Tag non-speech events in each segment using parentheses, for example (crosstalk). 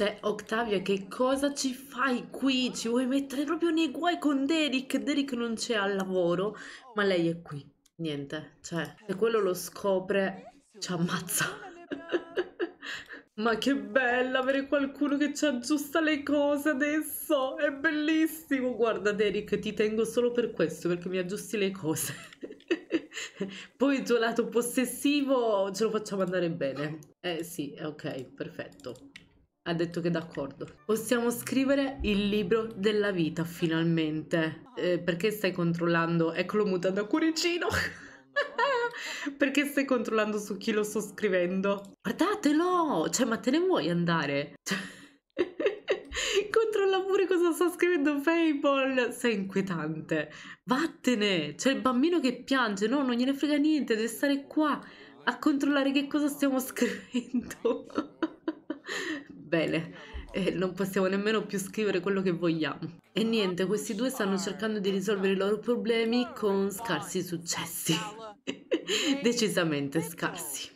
Cioè, Octavia, che cosa ci fai qui? Ci vuoi mettere proprio nei guai con Derek? Derek non c'è al lavoro, ma lei è qui. Niente, cioè, se quello lo scopre, ci ammazza. (laughs) ma che bella avere qualcuno che ci aggiusta le cose adesso! È bellissimo! Guarda, Derek, ti tengo solo per questo, perché mi aggiusti le cose. (laughs) Poi il tuo lato possessivo ce lo facciamo andare bene. Eh sì, ok, perfetto ha detto che è d'accordo. Possiamo scrivere il libro della vita finalmente. Eh, perché stai controllando? Eccolo mutando a cuoricino. (laughs) Perché stai controllando su chi lo sto scrivendo? Guardatelo! Cioè, ma te ne vuoi andare? Cioè, (laughs) controlla pure cosa sta scrivendo Fable. Sei inquietante. Vattene! C'è cioè, il bambino che piange. No, non gliene frega niente. Deve stare qua a controllare che cosa stiamo (laughs) scrivendo bene. E eh, non possiamo nemmeno più scrivere quello che vogliamo. E niente, questi due stanno cercando di risolvere i loro problemi con scarsi successi. (laughs) Decisamente scarsi.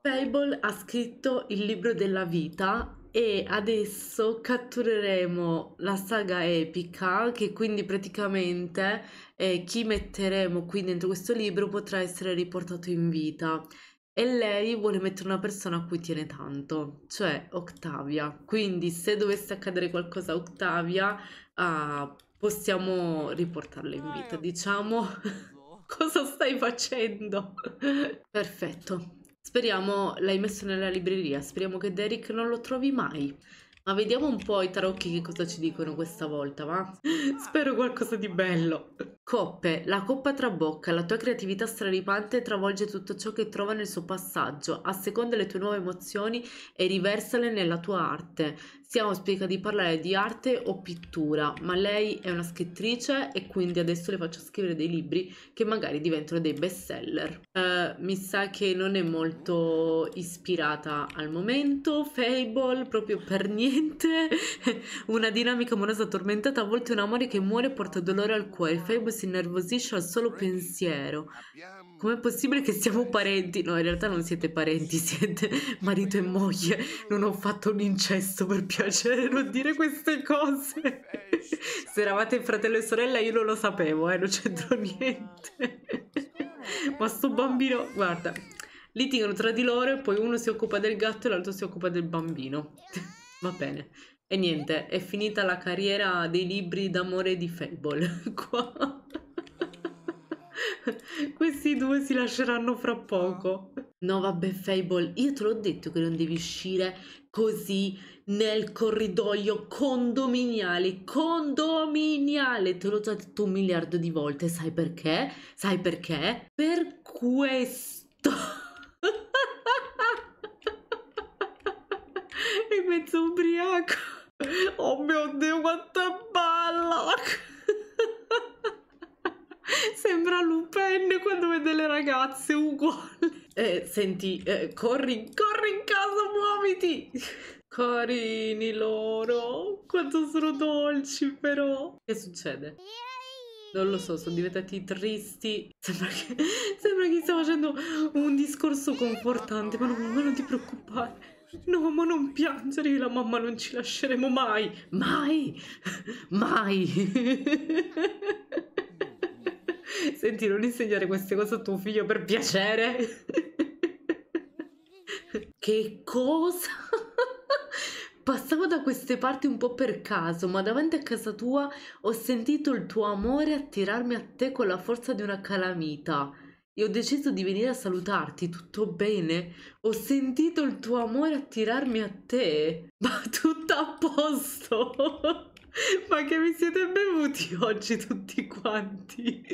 Fable ha scritto il libro della vita e adesso cattureremo la saga epica che quindi praticamente eh, chi metteremo qui dentro questo libro potrà essere riportato in vita e lei vuole mettere una persona a cui tiene tanto, cioè Octavia. Quindi se dovesse accadere qualcosa a Octavia, uh, possiamo riportarla in vita, diciamo. (laughs) Cosa stai facendo? Perfetto. Speriamo, l'hai messo nella libreria, speriamo che Derek non lo trovi mai. Ma vediamo un po' i tarocchi che cosa ci dicono questa volta, va? (laughs) Spero qualcosa di bello. Coppe, la coppa trabocca, la tua creatività straripante travolge tutto ciò che trova nel suo passaggio, asseconda le tue nuove emozioni e riversale nella tua arte. Siamo spiega di parlare di arte o pittura, ma lei è una scrittrice e quindi adesso le faccio scrivere dei libri che magari diventano dei best seller. Uh, eh, mi sa che non è molto ispirata al momento, Fable proprio per niente veramente (laughs) una dinamica amorosa tormentata, a volte un amore che muore porta dolore al cuore, Fabio si innervosisce al solo pensiero. Com'è possibile che siamo parenti? No, in realtà non siete parenti, (laughs) siete marito e moglie. Non ho fatto un incesto per piacere, non dire queste cose. (laughs) Se eravate fratello e sorella io non lo sapevo, eh, non c'entro niente. Ma sto bambino, guarda, litigano tra di loro e poi uno si occupa del gatto e l'altro si occupa del bambino. Va bene. E niente, è finita la carriera dei libri d'amore di Fable. (laughs) Qua. Questi due si lasceranno fra poco. No, vabbè, Fable, io te l'ho detto che non devi uscire così nel corridoio condominiale. Condominiale! Te l'ho già detto un miliardo di volte. Sai perché? Sai perché? Per questo. mezzo ubriaco. Oh mio Dio, quanto balla! Sembra Lupin quando vede le ragazze uguali. Eh, senti, eh, corri, corri in casa, muoviti! Carini loro, quanto sono dolci però. Che succede? Non lo so, sono diventati tristi. Sembra che, sembra che stia facendo un discorso confortante, ma non, ma non ti preoccupare. No, ma non piangere, la mamma non ci lasceremo mai, mai, mai. (laughs) Senti, non insegnare queste cose a tuo figlio per piacere. (laughs) Che cosa? (laughs) Passavo da queste parti un po' per caso, ma davanti a casa tua ho sentito il tuo amore attirarmi a te con la forza di una calamita e ho deciso di venire a salutarti, tutto bene? Ho sentito il tuo amore attirarmi a te, (laughs) ma tutto a posto! (laughs) ma che vi siete bevuti oggi tutti quanti?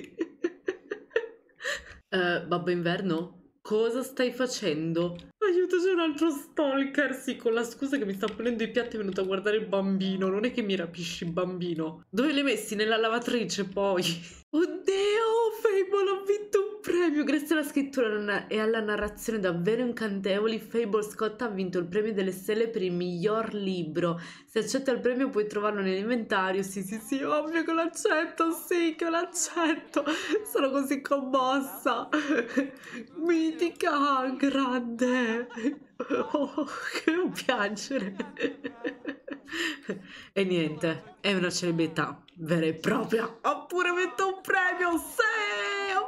uh, (laughs) Babbo Inverno, cosa stai facendo? Aiuto, c'è un altro stalker, sì, con la scusa che mi sta ponendo i piatti è venuto a guardare il bambino, non è che mi rapisci il bambino. Dove l'hai messi? Nella lavatrice poi? Oddio, Fable ha vinto un premio! Grazie alla scrittura e alla narrazione davvero incantevoli, Fable Scott ha vinto il premio delle stelle per il miglior libro. Se accetta il premio puoi trovarlo nell'inventario. Sì, sì, sì, ovvio che lo accetto, sì, che lo accetto. Sono così commossa. Mitica, grande. Oh, che piacere. (laughs) e niente, è una celebrità vera e propria. Oppure metto un premio, sì, ho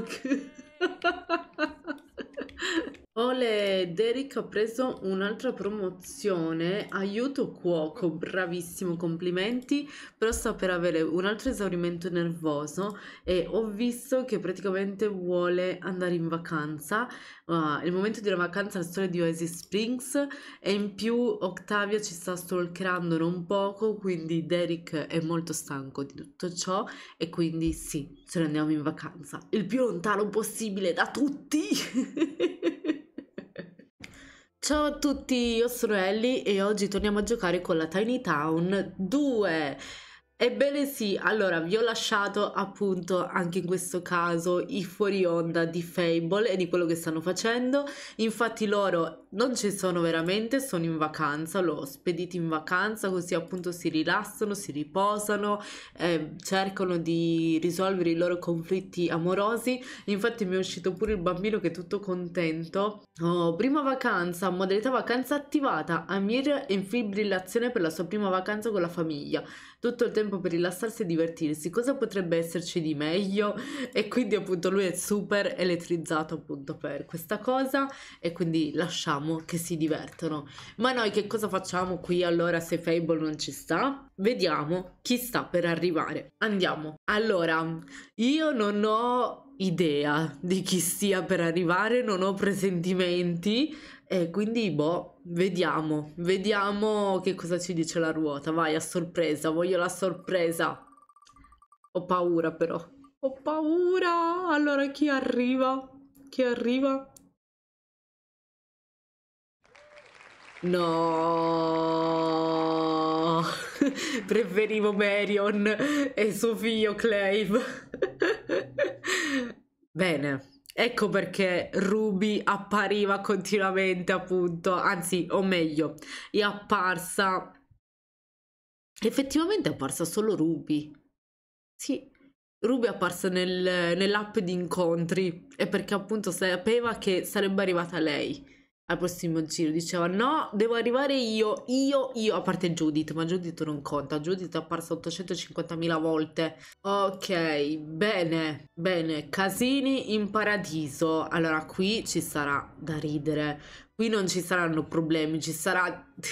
vinto un premio. (laughs) Ole Derek ha preso un'altra promozione. Aiuto cuoco, bravissimo, complimenti. Però sta per avere un altro esaurimento nervoso e ho visto che praticamente vuole andare in vacanza. Uh, il momento della vacanza al sole di Oasis Springs e in più Octavia ci sta stalkerando non poco, quindi Derek è molto stanco di tutto ciò e quindi sì, ce ne andiamo in vacanza. Il più lontano possibile da tutti. (laughs) Ciao a tutti, io sono Ellie e oggi torniamo a giocare con la Tiny Town 2 Ebbene sì, allora vi ho lasciato appunto anche in questo caso i fuori onda di Fable e di quello che stanno facendo. Infatti loro non ci sono veramente, sono in vacanza, l'ho spediti in vacanza così appunto si rilassano, si riposano, eh, cercano di risolvere i loro conflitti amorosi. Infatti mi è uscito pure il bambino che è tutto contento. Oh, prima vacanza, modalità vacanza attivata, Amir in fibrillazione per la sua prima vacanza con la famiglia tutto il tempo per rilassarsi e divertirsi, cosa potrebbe esserci di meglio? E quindi appunto lui è super elettrizzato appunto per questa cosa e quindi lasciamo che si divertano. Ma noi che cosa facciamo qui allora se Fable non ci sta? Vediamo chi sta per arrivare. Andiamo. Allora, io non ho idea di chi stia per arrivare, non ho presentimenti e quindi boh, Vediamo, vediamo che cosa ci dice la ruota. Vai, a sorpresa, voglio la sorpresa. Ho paura però. Ho paura! Allora chi arriva? Chi arriva? No! (laughs) Preferivo Marion e suo figlio Clave. (laughs) Bene. Ecco perché Ruby appariva continuamente, appunto, anzi, o meglio, è apparsa. Effettivamente è apparsa solo Ruby. Sì, Ruby è apparsa nel, nell'app di incontri e perché appunto sapeva che sarebbe arrivata lei al prossimo giro diceva no devo arrivare io io io a parte Judith ma Judith non conta Judith è apparsa 850.000 volte ok bene bene casini in paradiso allora qui ci sarà da ridere qui non ci saranno problemi ci sarà (laughs)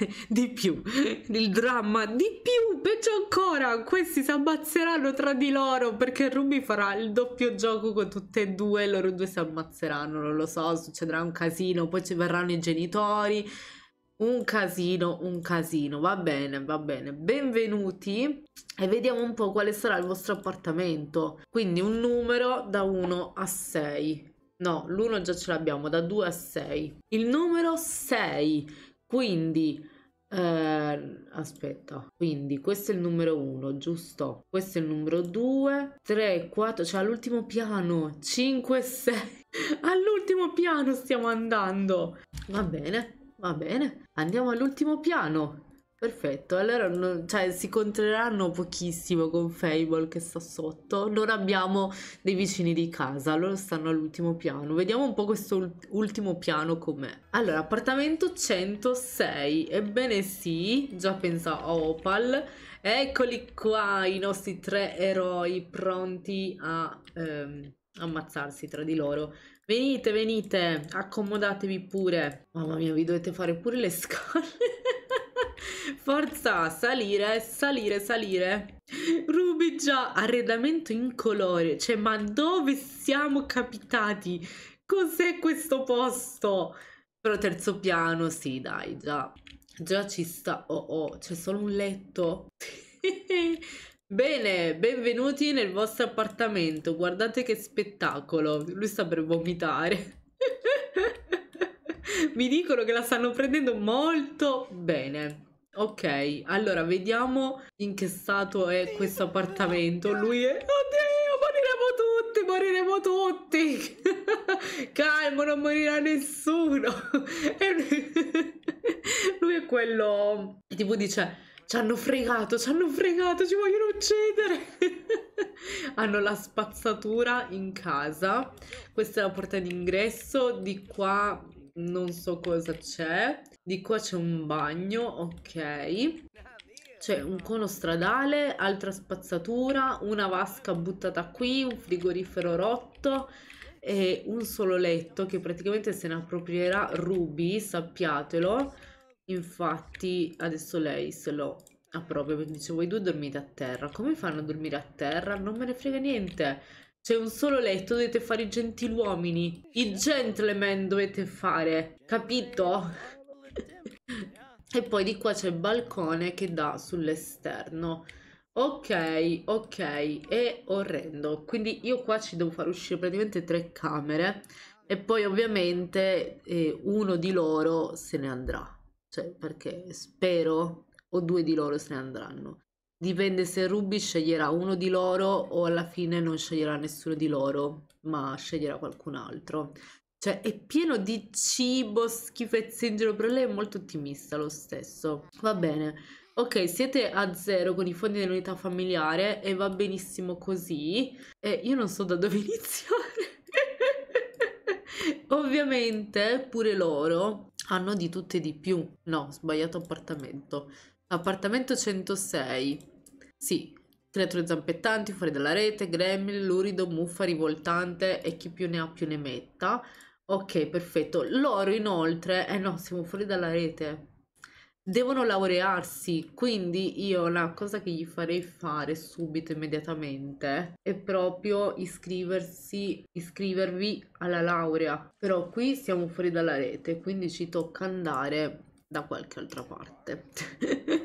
(laughs) di più, il dramma di più, peggio ancora, questi si ammazzeranno tra di loro perché Ruby farà il doppio gioco con tutte e due, loro due si ammazzeranno, non lo so, succederà un casino, poi ci verranno i genitori, un casino, un casino, va bene, va bene, benvenuti e vediamo un po' quale sarà il vostro appartamento, quindi un numero da 1 a 6. No, l'1 già ce l'abbiamo, da 2 a 6. Il numero 6, quindi eh, aspetta, quindi questo è il numero 1, giusto? Questo è il numero 2, 3, 4, cioè all'ultimo piano, 5, 6. (laughs) All'ultimo piano stiamo andando. Va bene, va bene. Andiamo all'ultimo piano. Perfetto, allora non, cioè, si contreranno pochissimo con Fable che sta sotto. Non abbiamo dei vicini di casa, loro stanno all'ultimo piano. Vediamo un po' questo ultimo piano com'è. Allora, appartamento 106. Ebbene sì, già pensa a Opal. Eccoli qua i nostri tre eroi pronti a ehm, ammazzarsi tra di loro. Venite, venite, accomodatevi pure. Mamma mia, vi dovete fare pure le scale. (laughs) Forza, salire, salire, salire. Ruby già, arredamento in colore. Cioè, ma dove siamo capitati? Cos'è questo posto? Però terzo piano, sì, dai, già. Già ci sta. Oh, oh, c'è solo un letto. (laughs) Bene, benvenuti nel vostro appartamento. Guardate che spettacolo. Lui sta per vomitare. (laughs) Mi dicono che la stanno prendendo molto bene. Ok, allora vediamo in che stato è questo appartamento. Lui è... Oddio, moriremo tutti, moriremo tutti. (laughs) Calmo, non morirà nessuno. (laughs) Lui è quello che tipo dice, ci hanno fregato, ci hanno fregato, ci vogliono uccidere. (laughs) Hanno la spazzatura in casa. Questa è la porta d'ingresso. Di qua non so cosa c'è. Di qua c'è un bagno, ok. C'è un cono stradale, altra spazzatura, una vasca buttata qui, un frigorifero rotto e un solo letto che praticamente se ne approprierà Ruby, sappiatelo. Infatti adesso lei se lo appropria perché dice voi due dormite a terra. Come fanno a dormire a terra? Non me ne frega niente. C'è un solo letto, dovete fare i gentiluomini. I gentleman dovete fare, capito? E poi di qua c'è il balcone che dà sull'esterno. Ok, ok, è orrendo. Quindi io qua ci devo far uscire praticamente tre camere e poi ovviamente eh, uno di loro se ne andrà. Cioè, perché spero o due di loro se ne andranno. Dipende se Ruby sceglierà uno di loro o alla fine non sceglierà nessuno di loro, ma sceglierà qualcun altro. Cioè, è pieno di cibo, schifezze in giro, però lei è molto ottimista lo stesso. Va bene. Ok, siete a zero con i fondi dell'unità familiare e va benissimo così. E io non so da dove (laughs) iniziare. Ovviamente pure loro hanno di tutto e di più. No, sbagliato appartamento. Appartamento 106. Sì, Creature zampettanti, fuori dalla rete, gremlin, lurido, muffa, rivoltante e chi più ne ha più ne metta. Ok, perfetto. Loro inoltre, eh no, siamo fuori dalla rete. Devono laurearsi, quindi io la cosa che gli farei fare subito, immediatamente, è proprio iscriversi, iscrivervi alla laurea. Però qui siamo fuori dalla rete, quindi ci tocca andare da qualche altra parte.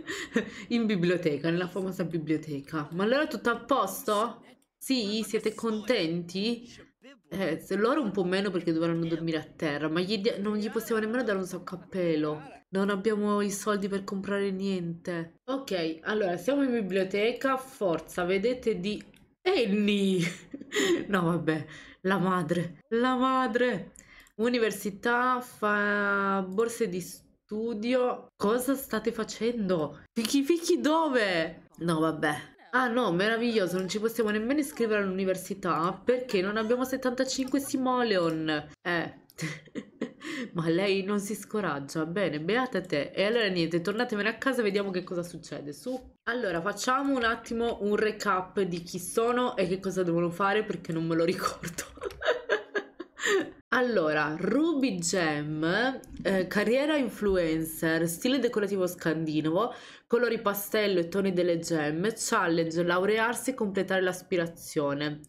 (laughs) In biblioteca, nella famosa biblioteca. Ma allora tutto a posto? Sì, siete contenti? Eh, se loro un po' meno perché dovranno dormire a terra, ma gli non gli possiamo nemmeno dare un sacco a pelo. Non abbiamo i soldi per comprare niente. Ok, allora siamo in biblioteca. Forza, vedete di Annie. (laughs) no, vabbè, la madre. La madre. Università fa borse di studio. Cosa state facendo? Fichi fichi dove? No, vabbè, Ah no, meraviglioso, non ci possiamo nemmeno iscrivere all'università perché non abbiamo 75 simoleon. Eh. (laughs) Ma lei non si scoraggia. Bene, beata te. E allora niente, tornatemene a casa e vediamo che cosa succede. Su. Allora, facciamo un attimo un recap di chi sono e che cosa devono fare perché non me lo ricordo. (laughs) Allora, Ruby Gem, eh, carriera influencer, stile decorativo scandinavo, colori pastello e toni delle gemme, challenge, laurearsi e completare l'aspirazione.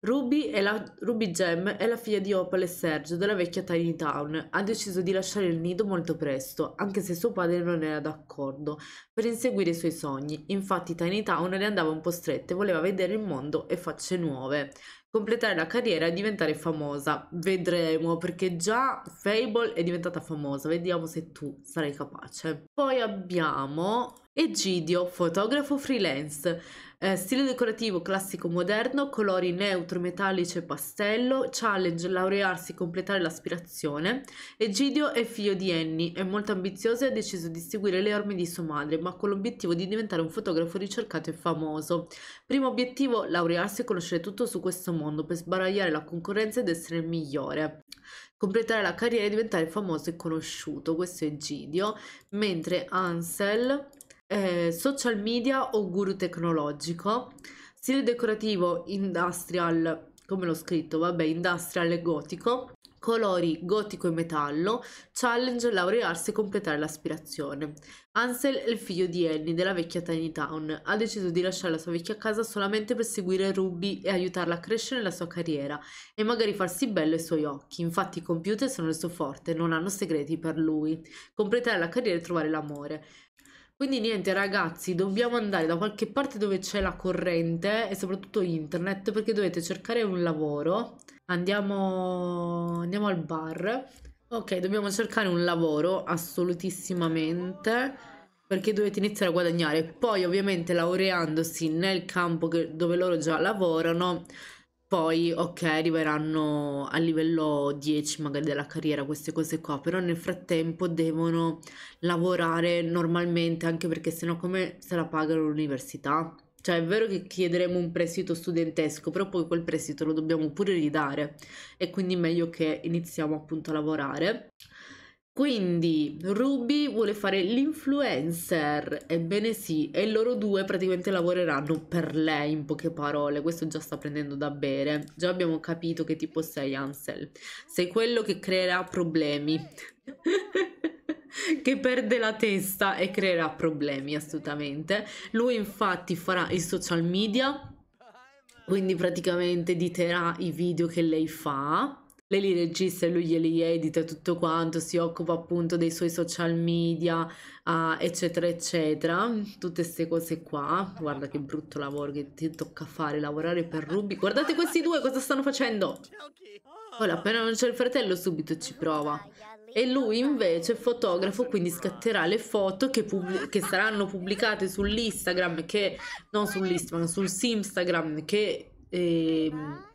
Ruby, è la, Ruby Gem è la figlia di Opal e Sergio della vecchia Tiny Town. Ha deciso di lasciare il nido molto presto, anche se suo padre non era d'accordo, per inseguire i suoi sogni. Infatti Tiny Town le andava un po' strette, voleva vedere il mondo e facce nuove completare la carriera e diventare famosa. Vedremo perché già Fable è diventata famosa, vediamo se tu sarai capace. Poi abbiamo Egidio, fotografo freelance. Eh, stile decorativo classico moderno, colori neutro, metallico e pastello, challenge, laurearsi, e completare l'aspirazione. Egidio è figlio di Annie, è molto ambizioso e ha deciso di seguire le orme di sua madre, ma con l'obiettivo di diventare un fotografo ricercato e famoso. Primo obiettivo, laurearsi e conoscere tutto su questo mondo per sbaragliare la concorrenza ed essere il migliore completare la carriera e diventare famoso e conosciuto. Questo è Egidio. Mentre Ansel eh, social media o guru tecnologico, stile decorativo industrial, come l'ho scritto, vabbè, industrial e gotico, colori gotico e metallo, challenge laurearsi e completare l'aspirazione. Ansel è il figlio di Annie della vecchia Tiny Town, ha deciso di lasciare la sua vecchia casa solamente per seguire Ruby e aiutarla a crescere nella sua carriera e magari farsi bello ai suoi occhi. Infatti i computer sono il suo forte, non hanno segreti per lui. Completare la carriera e trovare l'amore. Quindi niente ragazzi, dobbiamo andare da qualche parte dove c'è la corrente e soprattutto internet perché dovete cercare un lavoro. Andiamo, andiamo al bar. Ok, dobbiamo cercare un lavoro assolutissimamente perché dovete iniziare a guadagnare. Poi ovviamente laureandosi nel campo che, dove loro già lavorano poi ok arriveranno a livello 10 magari della carriera queste cose qua, però nel frattempo devono lavorare normalmente anche perché sennò come se la paga l'università? Cioè è vero che chiederemo un prestito studentesco, però poi quel prestito lo dobbiamo pure ridare e quindi meglio che iniziamo appunto a lavorare. Quindi Ruby vuole fare l'influencer, ebbene sì, e loro due praticamente lavoreranno per lei in poche parole, questo già sta prendendo da bere, già abbiamo capito che tipo sei Ansel, sei quello che creerà problemi, (laughs) che perde la testa e creerà problemi assolutamente, lui infatti farà i social media, quindi praticamente editerà i video che lei fa lei li regista e lui glieli edita tutto quanto, si occupa appunto dei suoi social media, uh, eccetera, eccetera, tutte queste cose qua. Guarda che brutto lavoro che ti tocca fare, lavorare per Ruby. Guardate questi due cosa stanno facendo! Poi appena non c'è il fratello subito ci prova. E lui invece è fotografo, quindi scatterà le foto che, che saranno pubblicate sull'Instagram, che non sull'Instagram, sul Simstagram, che eh,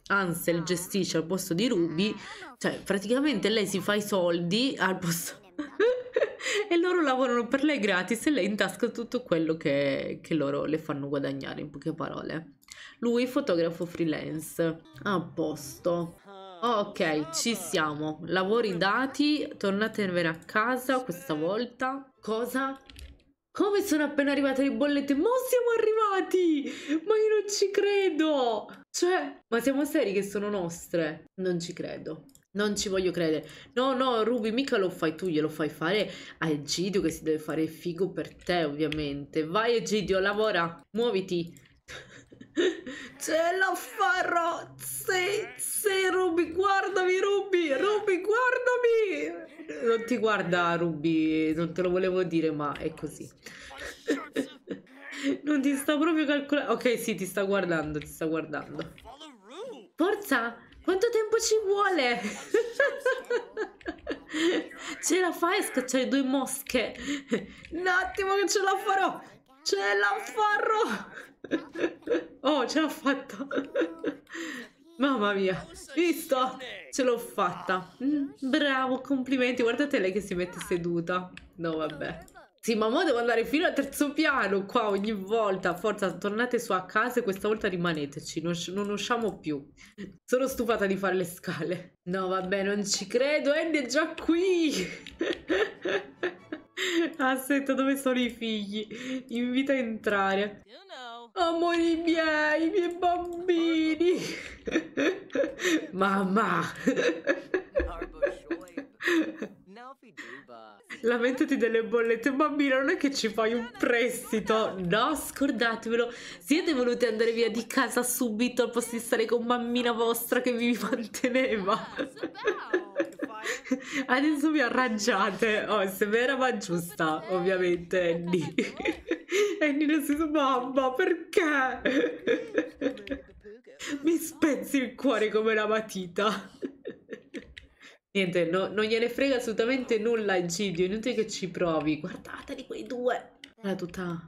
Ansel gestisce al posto di Ruby, cioè praticamente lei si fa i soldi al posto... (laughs) e loro lavorano per lei gratis e lei intasca tutto quello che, che loro le fanno guadagnare, in poche parole. Lui fotografo freelance. A posto. Ok, ci siamo. Lavori dati, tornatevene a casa questa volta. Cosa? Come sono appena arrivate le bollette? Ma siamo arrivati! Ma io non ci credo! Cioè, ma siamo seri che sono nostre? Non ci credo. Non ci voglio credere. No, no, Ruby, mica lo fai tu, glielo fai fare a Egidio che si deve fare il figo per te, ovviamente. Vai Egidio, lavora, muoviti. (laughs) Ce la farò! Sì, sì, Ruby, guardami, Ruby, Ruby, guardami! Non ti guarda Ruby, non te lo volevo dire, ma è così. (laughs) non ti sta proprio calcolando. Ok, sì, ti sta guardando, ti sta guardando. Forza! Quanto tempo ci vuole? (laughs) ce la fai a scacciare due mosche? Un attimo che ce la farò! Ce la farò! (laughs) Oh, ce l'ho fatta! Mamma mia, visto? Ce l'ho fatta. Mm, bravo, complimenti. Guardate lei che si mette seduta. No, vabbè. Sì, ma ora devo andare fino al terzo piano qua ogni volta. Forza, tornate su a casa e questa volta rimaneteci. Non, non usciamo più. Sono stufata di fare le scale. No, vabbè, non ci credo. Andy è già qui. (laughs) Aspetta, dove sono i figli? Invita a entrare. You know. Amori miei, i miei bambini. Mamma. Lamentati delle bollette, bambina, non è che ci fai un prestito. No, scordatevelo. Siete voluti andare via di casa subito al posto di stare con mammina vostra che vi manteneva. Adesso vi arrangiate. Oh, se severa ma giusta, ovviamente, Andy. E Nina si mamma, perché? Mi spezzi il cuore come una matita. Niente, no, non gliene frega assolutamente nulla Egidio, inutile che ci provi. Guardateli quei due. è tutta,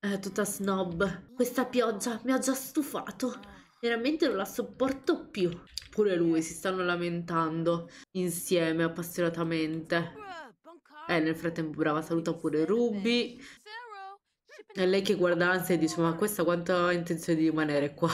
era tutta snob. Questa pioggia mi ha già stufato. Veramente non la sopporto più. Pure lui si stanno lamentando insieme appassionatamente. Eh, nel frattempo brava saluta pure Ruby. È lei che guarda e dice: Ma questa quanto ha intenzione di rimanere qua?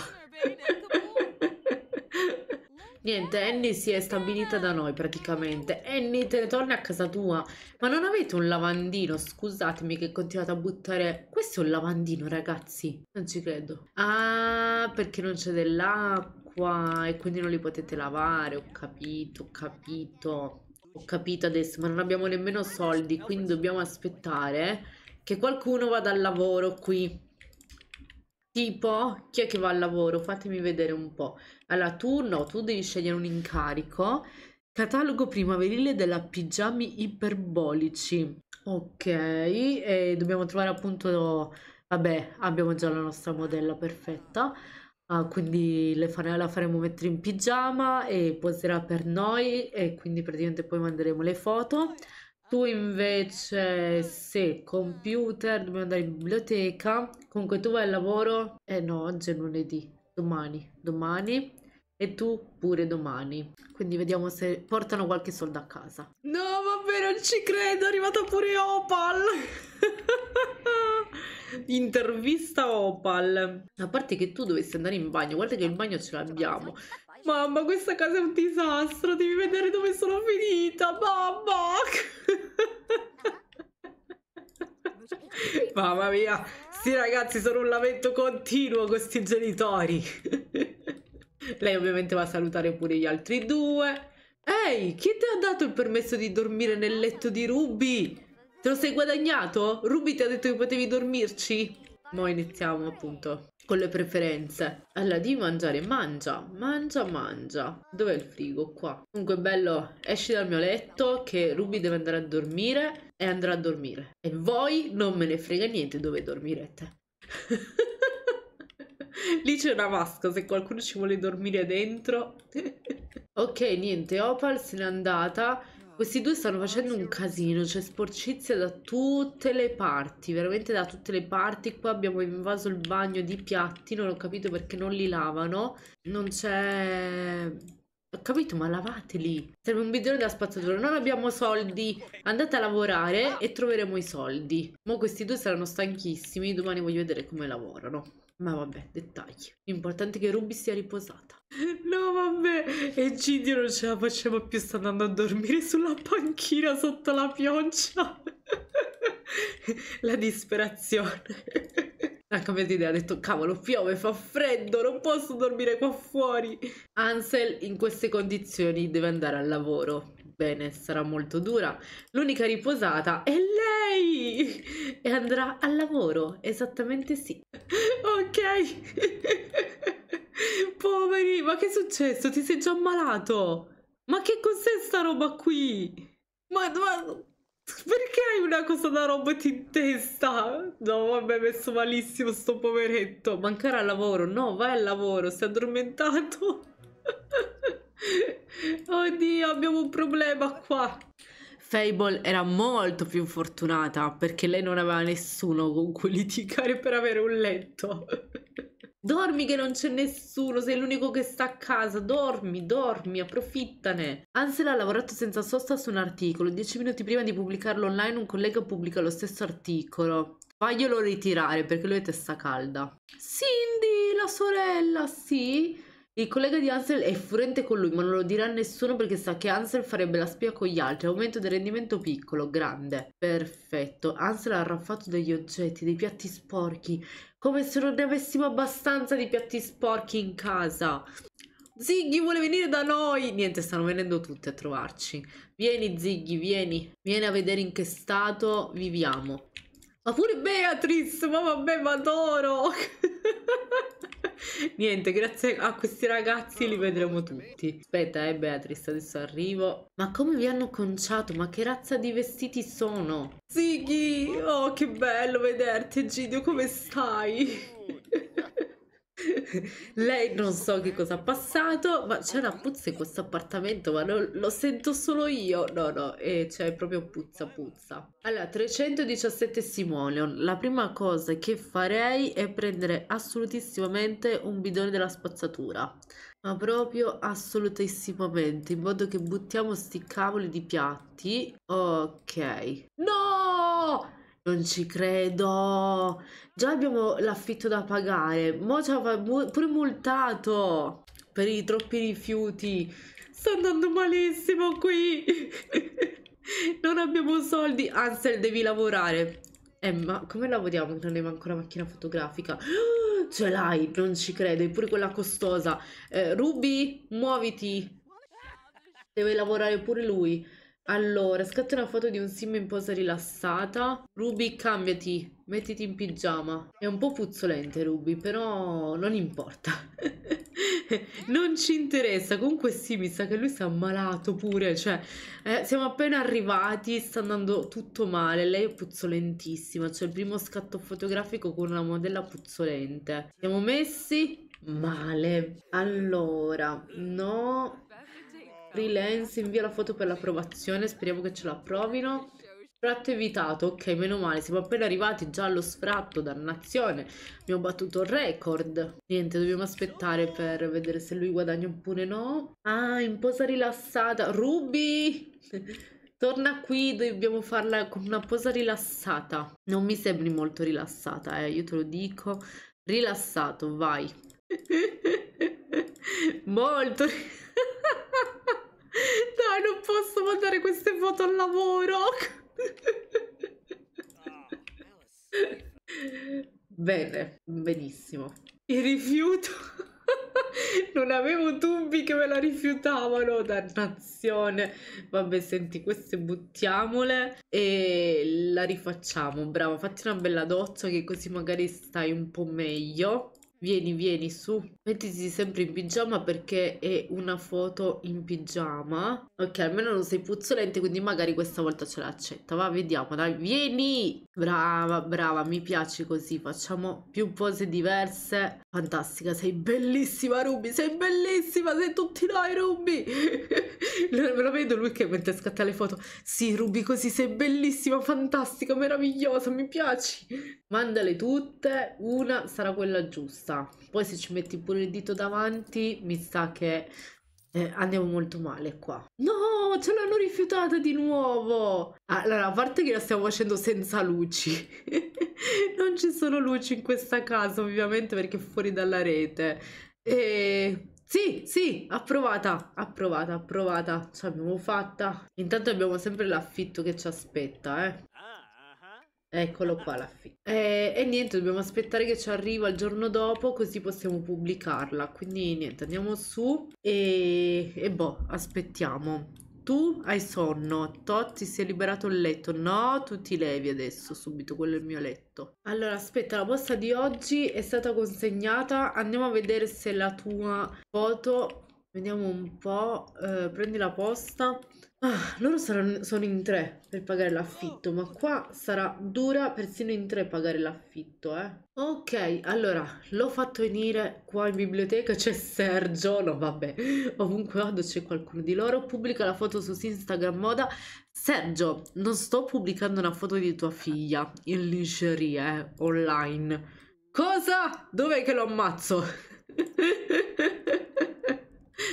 Niente, Annie si è stabilita da noi praticamente. Annie, te ne torni a casa tua. Ma non avete un lavandino? Scusatemi che continuate a buttare... Questo è un lavandino, ragazzi. Non ci credo. Ah, perché non c'è dell'acqua e quindi non li potete lavare. Ho capito, ho capito. Ho capito adesso, ma non abbiamo nemmeno soldi, quindi dobbiamo aspettare che qualcuno vada al lavoro qui. Tipo, chi è che va al lavoro? Fatemi vedere un po'. Allora, tu no, tu devi scegliere un incarico. Catalogo primaverile della pigiami iperbolici. Ok, e dobbiamo trovare appunto... Vabbè, abbiamo già la nostra modella perfetta. Uh, quindi fare, la faremo mettere in pigiama e poserà per noi e quindi praticamente poi manderemo le foto. Tu invece se computer, dobbiamo andare in biblioteca, comunque tu vai al lavoro, eh no, oggi è lunedì, domani, domani e tu pure domani. Quindi vediamo se portano qualche soldo a casa. No, vabbè, non ci credo, è arrivata pure Opal. (laughs) Intervista Opal. A parte che tu dovessi andare in bagno, guarda che il bagno ce l'abbiamo. Mamma, questa casa è un disastro, devi vedere dove sono finita, mamma! (laughs) mamma mia, sì ragazzi, sono un lamento continuo questi genitori. Lei ovviamente va a salutare pure gli altri due. Ehi, chi ti ha dato il permesso di dormire nel letto di Ruby? Te lo sei guadagnato? Ruby ti ha detto che potevi dormirci? Mo iniziamo appunto con le preferenze. Alla di mangiare, mangia, mangia, mangia. Dov'è il frigo? Qua. Comunque, bello, esci dal mio letto che Ruby deve andare a dormire e andrà a dormire. E voi non me ne frega niente dove dormirete. (laughs) Lì c'è una vasca, se qualcuno ci vuole dormire dentro. (laughs) ok, niente, Opal se n'è andata questi due stanno facendo un casino, c'è cioè sporcizia da tutte le parti, veramente da tutte le parti. Qua abbiamo invaso il bagno di piatti, non ho capito perché non li lavano. Non c'è... Ho capito, ma lavateli. Serve un bidone da spazzatura. Non abbiamo soldi. Andate a lavorare e troveremo i soldi. Mo questi due saranno stanchissimi. Domani voglio vedere come lavorano. Ma vabbè, dettagli. L'importante è che Ruby sia riposata. (laughs) No vabbè, e Gidio non ce la faceva più, sta andando a dormire sulla panchina sotto la pioggia. (laughs) la disperazione. Ha cambiato idea, ha detto cavolo piove, fa freddo, non posso dormire qua fuori. Ansel in queste condizioni deve andare al lavoro. Bene, sarà molto dura. L'unica riposata è lei! E andrà al lavoro, esattamente sì. ok. (laughs) Poveri, ma che è successo? Ti sei già ammalato? Ma che cos'è sta roba qui? Ma, ma perché hai una cosa da robot in testa? No, vabbè, messo malissimo sto poveretto. Mancare al lavoro? No, vai al lavoro, sei addormentato. (laughs) Oddio, abbiamo un problema qua. Fable era molto più fortunata perché lei non aveva nessuno con cui litigare per avere un letto. Dormi che non c'è nessuno, sei l'unico che sta a casa, dormi, dormi, approfittane. Ansel ha lavorato senza sosta su un articolo, dieci minuti prima di pubblicarlo online un collega pubblica lo stesso articolo. Faglielo ritirare perché lui è testa calda. Cindy, la sorella, sì? Il collega di Ansel è furente con lui, ma non lo dirà a nessuno perché sa che Ansel farebbe la spia con gli altri. Aumento del rendimento piccolo, grande. Perfetto. Ansel ha arraffato degli oggetti, dei piatti sporchi. Come se non ne avessimo abbastanza di piatti sporchi in casa. Ziggy vuole venire da noi! Niente, stanno venendo tutti a trovarci. Vieni Ziggy, vieni. Vieni a vedere in che stato viviamo. Ma pure Beatrice, ma vabbè, ma adoro! (laughs) (laughs) Niente, grazie a questi ragazzi li vedremo tutti. Aspetta, eh Beatrice, adesso arrivo. Ma come vi hanno conciato? Ma che razza di vestiti sono? Ziggy! Oh, che bello vederti, Gidio, come stai? (laughs) Lei non so che cosa ha passato, ma c'è una puzza in questo appartamento, ma non, lo sento solo io. No, no, eh, cioè proprio puzza puzza. Allora, 317 Simoleon. La prima cosa che farei è prendere assolutissimamente un bidone della spazzatura. Ma proprio assolutissimamente, in modo che buttiamo sti cavoli di piatti. Ok. No! Non ci credo. Già abbiamo l'affitto da pagare. Mo' ci ha pure multato per i troppi rifiuti. Sta andando malissimo qui. (laughs) non abbiamo soldi. Ansel, devi lavorare. Eh, ma come lavoriamo non abbiamo ancora macchina fotografica? (gasps) ce l'hai, non ci credo. È pure quella costosa. Eh, Ruby, muoviti. Deve lavorare pure lui. Allora, scatta una foto di un sim in posa rilassata. Ruby, cambiati, mettiti in pigiama. È un po' puzzolente Ruby, però non importa. (laughs) non ci interessa. Comunque sì, mi sa che lui si è ammalato pure, cioè eh, siamo appena arrivati, sta andando tutto male. Lei è puzzolentissima, cioè il primo scatto fotografico con una modella puzzolente. Siamo messi male. Allora, no, Freelance, invia la foto per l'approvazione, speriamo che ce l'approvino. Sfratto evitato, ok, meno male, siamo appena arrivati già allo sfratto, dannazione, abbiamo battuto il record. Niente, dobbiamo aspettare per vedere se lui guadagna oppure no. Ah, in posa rilassata, Ruby! (laughs) Torna qui, dobbiamo farla con una posa rilassata. Non mi sembri molto rilassata, eh, io te lo dico. Rilassato, vai. (laughs) molto rilassato. (laughs) non posso mandare queste foto al lavoro. Bene, benissimo. Il rifiuto. non avevo dubbi che me la rifiutavano, dannazione. Vabbè, senti, queste buttiamole e la rifacciamo. Brava, fatti una bella doccia che così magari stai un po' meglio. Vieni, vieni su. Mettiti sempre in pigiama perché è una foto in pigiama. Ok, almeno non sei puzzolente, quindi magari questa volta ce l'accetta. Va, vediamo, dai, vieni! Brava, brava, mi piace così. Facciamo più pose diverse. Fantastica, sei bellissima, Ruby, sei bellissima, sei tutti noi, Ruby! (laughs) Lo vedo lui che mentre scatta le foto. Sì, Ruby, così sei bellissima, fantastica, meravigliosa, mi piaci. Mandale tutte, una sarà quella giusta sta. Poi se ci metti pure il dito davanti, mi sa che eh, andiamo molto male qua. No, ce l'hanno rifiutata di nuovo! Allora, a parte che la stiamo facendo senza luci. (laughs) non ci sono luci in questa casa, ovviamente, perché è fuori dalla rete. E... Sì, sì, approvata, approvata, approvata, ce l'abbiamo fatta. Intanto abbiamo sempre l'affitto che ci aspetta, eh. Eccolo qua l'affitto. E, e niente, dobbiamo aspettare che ci arriva il giorno dopo così possiamo pubblicarla. Quindi niente, andiamo su e, e boh, aspettiamo. Tu hai sonno, Totti si è liberato il letto. No, tu ti levi adesso, subito, quello è il mio letto. Allora, aspetta, la posta di oggi è stata consegnata. Andiamo a vedere se la tua foto... Vediamo un po', eh, prendi la posta. Ah, loro saranno, sono in tre per pagare l'affitto, ma qua sarà dura persino in tre pagare l'affitto, eh. Ok, allora, l'ho fatto venire qua in biblioteca, c'è Sergio, no vabbè, ovunque vado c'è qualcuno di loro, pubblica la foto su Instagram Moda. Sergio, non sto pubblicando una foto di tua figlia in lingerie, eh, online. Cosa? Dov'è che lo ammazzo? (laughs)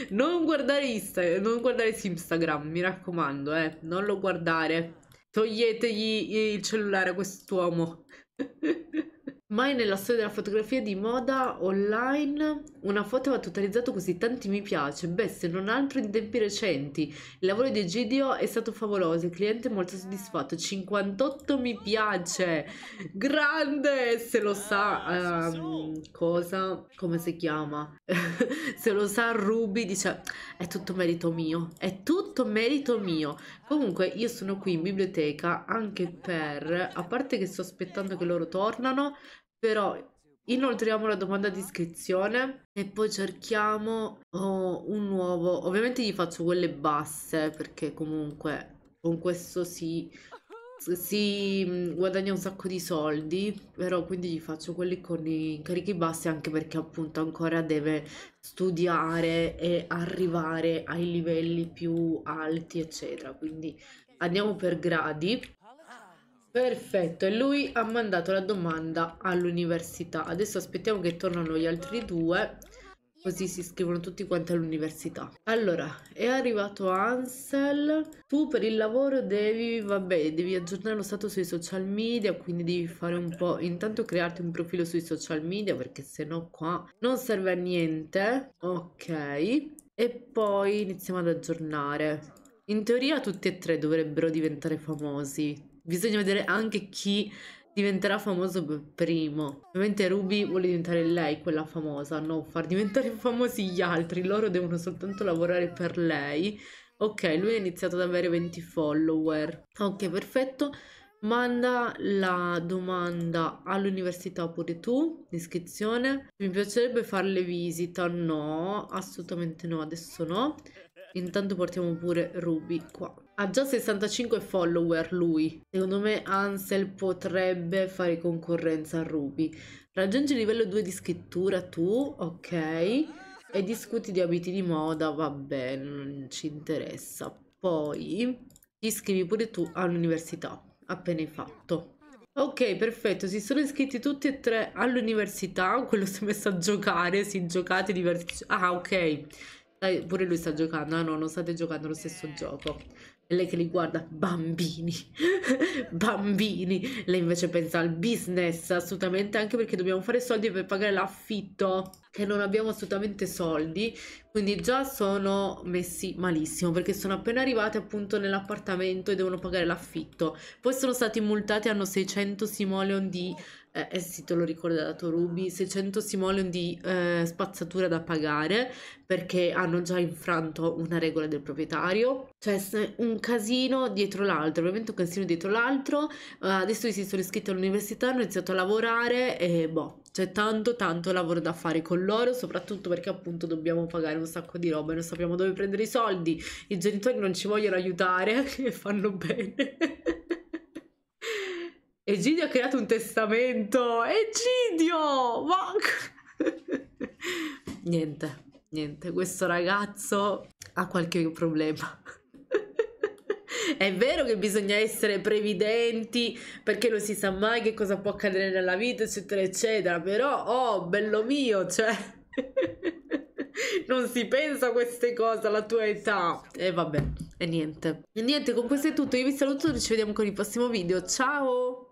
non guardare Instagram, non guardare Instagram, mi raccomando, eh, non lo guardare. Toglietegli il cellulare a quest'uomo. (laughs) Mai nella storia della fotografia di moda online una foto aveva totalizzato così tanti mi piace. Beh, se non altro in tempi recenti. Il lavoro di Egidio è stato favoloso, il cliente è molto soddisfatto. 58 mi piace. Grande! Se lo sa um, cosa come si chiama? (laughs) se lo sa Ruby dice è tutto merito mio, è tutto merito mio. Comunque io sono qui in biblioteca anche per a parte che sto aspettando che loro tornano però inoltriamo la domanda di iscrizione e poi cerchiamo oh, un nuovo. Ovviamente gli faccio quelle basse perché comunque con questo si, si mm, guadagna un sacco di soldi, però quindi gli faccio quelli con i carichi bassi anche perché appunto ancora deve studiare e arrivare ai livelli più alti eccetera. Quindi andiamo per gradi Perfetto, e lui ha mandato la domanda all'università. Adesso aspettiamo che tornano gli altri due, così si iscrivono tutti quanti all'università. Allora, è arrivato Ansel. Tu per il lavoro devi, vabbè, devi aggiornare lo stato sui social media, quindi devi fare un po', intanto crearti un profilo sui social media, perché sennò qua non serve a niente. Ok. E poi iniziamo ad aggiornare. In teoria tutti e tre dovrebbero diventare famosi, Bisogna vedere anche chi diventerà famoso per primo. Ovviamente Ruby vuole diventare lei quella famosa, non far diventare (laughs) famosi gli altri, loro devono soltanto lavorare per lei. Ok, lui ha iniziato ad avere 20 follower. Ok, perfetto. Manda la domanda all'università pure tu, iscrizione. Mi piacerebbe farle visita? No, assolutamente no, adesso no. Intanto portiamo pure Ruby qua ha già 65 follower lui. Secondo me Ansel potrebbe fare concorrenza a Ruby. Raggiungi il livello 2 di scrittura tu, ok. E discuti di abiti di moda, va bene, non ci interessa. Poi ti iscrivi pure tu all'università, appena hai fatto. Ok, perfetto, si sono iscritti tutti e tre all'università, quello si è messo a giocare, si giocate diversi... Ah, ok, Dai, pure lui sta giocando, ah no, non state giocando lo stesso gioco lei che li guarda, bambini, (laughs) bambini, lei invece pensa al business assolutamente, anche perché dobbiamo fare soldi per pagare l'affitto, che non abbiamo assolutamente soldi, quindi già sono messi malissimo, perché sono appena arrivati appunto nell'appartamento e devono pagare l'affitto, poi sono stati multati, hanno 600 simoleon di eh, eh, sì, te l'ho ricordato Ruby, 600 simoleon di eh, spazzatura da pagare perché hanno già infranto una regola del proprietario. Cioè, un casino dietro l'altro, ovviamente un casino dietro l'altro. Uh, adesso io si sono iscritta all'università, hanno iniziato a lavorare e boh, c'è tanto tanto lavoro da fare con loro, soprattutto perché appunto dobbiamo pagare un sacco di roba e non sappiamo dove prendere i soldi. I genitori non ci vogliono aiutare (laughs) e fanno bene. Egidio ha creato un testamento. Egidio! Ma... (laughs) niente, niente. Questo ragazzo ha qualche problema. (laughs) È vero che bisogna essere previdenti perché non si sa mai che cosa può accadere nella vita, eccetera, eccetera. Però, oh, bello mio, cioè... (laughs) non si pensa a queste cose alla tua età. E vabbè, e niente. E niente, con questo è tutto. Io vi saluto, ci vediamo con il prossimo video. Ciao!